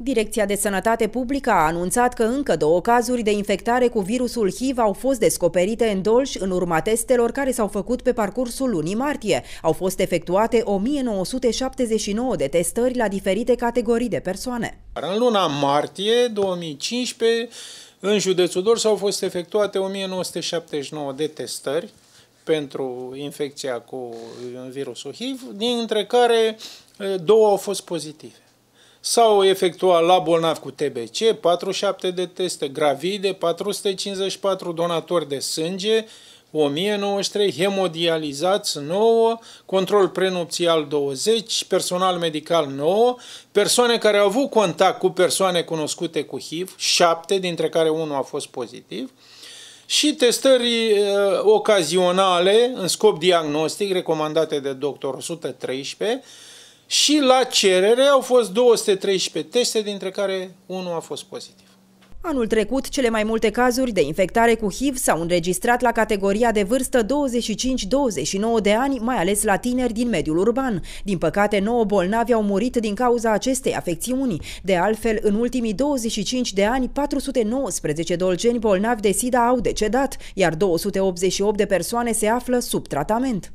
Direcția de Sănătate Publică a anunțat că încă două cazuri de infectare cu virusul HIV au fost descoperite în Dolj în urma testelor care s-au făcut pe parcursul lunii martie. Au fost efectuate 1979 de testări la diferite categorii de persoane. În luna martie 2015, în județul Dolj au fost efectuate 1979 de testări pentru infecția cu virusul HIV, dintre care eh, două au fost pozitive. S-au efectuat la bolnav cu TBC 47 de teste, gravide 454 donatori de sânge, 1093, hemodializați 9, control prenupțial 20, personal medical 9, persoane care au avut contact cu persoane cunoscute cu HIV, 7, dintre care unul a fost pozitiv, și testări uh, ocazionale în scop diagnostic recomandate de doctor 113, și la cerere au fost 213 teste, dintre care unul a fost pozitiv. Anul trecut, cele mai multe cazuri de infectare cu HIV s-au înregistrat la categoria de vârstă 25-29 de ani, mai ales la tineri din mediul urban. Din păcate, 9 bolnavi au murit din cauza acestei afecțiuni. De altfel, în ultimii 25 de ani, 419 dolgeni bolnavi de SIDA au decedat, iar 288 de persoane se află sub tratament.